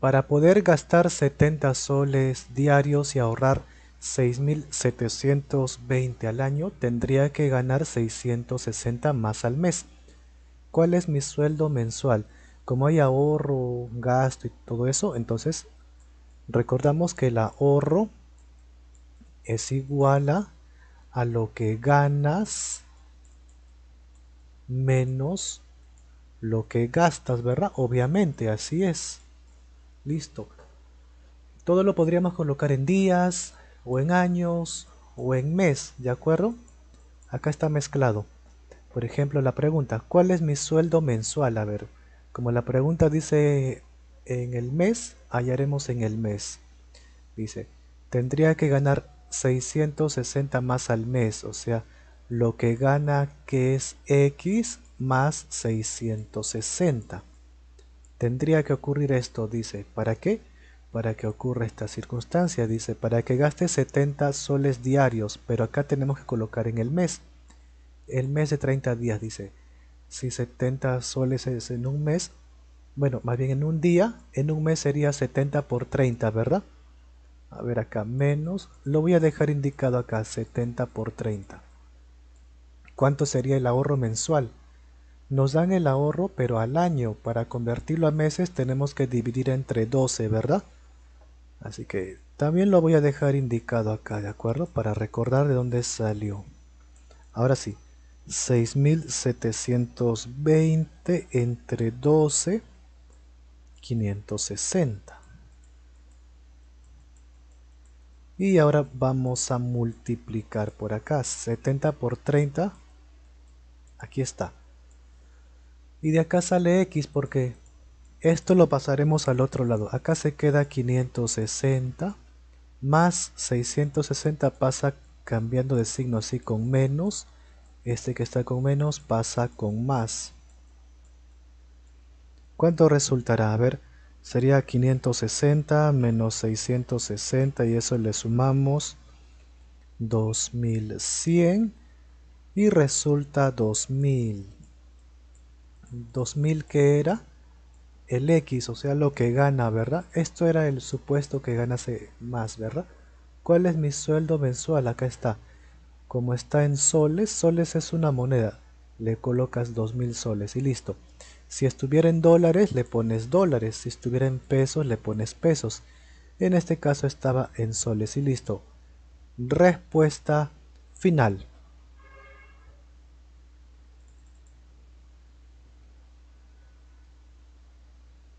para poder gastar 70 soles diarios y ahorrar 6.720 al año, tendría que ganar 660 más al mes. ¿Cuál es mi sueldo mensual? Como hay ahorro, gasto y todo eso, entonces recordamos que el ahorro es igual a, lo que ganas menos lo que gastas, ¿verdad? Obviamente, así es. Listo. Todo lo podríamos colocar en días, o en años, o en mes, ¿de acuerdo? Acá está mezclado. Por ejemplo, la pregunta, ¿cuál es mi sueldo mensual? A ver, como la pregunta dice en el mes, hallaremos en el mes. Dice, tendría que ganar 660 más al mes, o sea, lo que gana que es X más 660. Tendría que ocurrir esto, dice. ¿Para qué? Para que ocurra esta circunstancia, dice. Para que gaste 70 soles diarios, pero acá tenemos que colocar en el mes. El mes de 30 días, dice. Si 70 soles es en un mes, bueno, más bien en un día, en un mes sería 70 por 30, ¿verdad? A ver acá, menos, lo voy a dejar indicado acá, 70 por 30. ¿Cuánto sería el ahorro mensual? Nos dan el ahorro pero al año, para convertirlo a meses tenemos que dividir entre 12, ¿verdad? Así que también lo voy a dejar indicado acá, ¿de acuerdo? Para recordar de dónde salió. Ahora sí, 6720 entre 12, 560. Y ahora vamos a multiplicar por acá, 70 por 30, aquí está, y de acá sale X porque esto lo pasaremos al otro lado. Acá se queda 560 más 660 pasa cambiando de signo así con menos. Este que está con menos pasa con más. ¿Cuánto resultará? A ver, sería 560 menos 660 y eso le sumamos 2100 y resulta 2000. 2000 que era el X, o sea, lo que gana, ¿verdad? Esto era el supuesto que ganase más, ¿verdad? ¿Cuál es mi sueldo mensual? Acá está. Como está en soles, soles es una moneda. Le colocas 2000 soles y listo. Si estuviera en dólares, le pones dólares. Si estuviera en pesos, le pones pesos. En este caso estaba en soles y listo. Respuesta final.